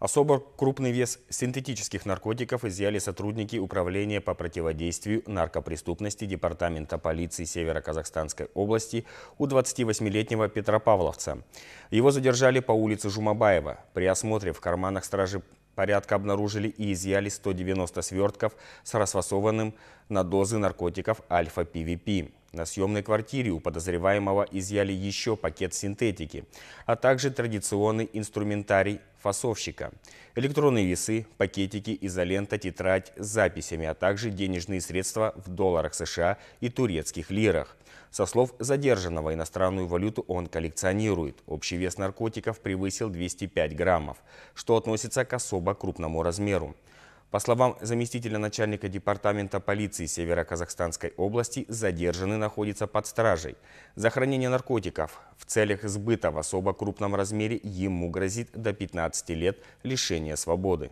Особо крупный вес синтетических наркотиков изъяли сотрудники Управления по противодействию наркопреступности Департамента полиции Северо-Казахстанской области у 28-летнего Петропавловца. Его задержали по улице Жумабаева. При осмотре в карманах стражи порядка обнаружили и изъяли 190 свертков с расфасованным на дозы наркотиков альфа-ПВП. На съемной квартире у подозреваемого изъяли еще пакет синтетики, а также традиционный инструментарий фасовщика. Электронные весы, пакетики, изолента, тетрадь с записями, а также денежные средства в долларах США и турецких лирах. Со слов задержанного, иностранную валюту он коллекционирует. Общий вес наркотиков превысил 205 граммов, что относится к особо крупному размеру. По словам заместителя начальника департамента полиции Северо-Казахстанской области, задержанный находится под стражей. За хранение наркотиков в целях сбыта в особо крупном размере ему грозит до 15 лет лишения свободы.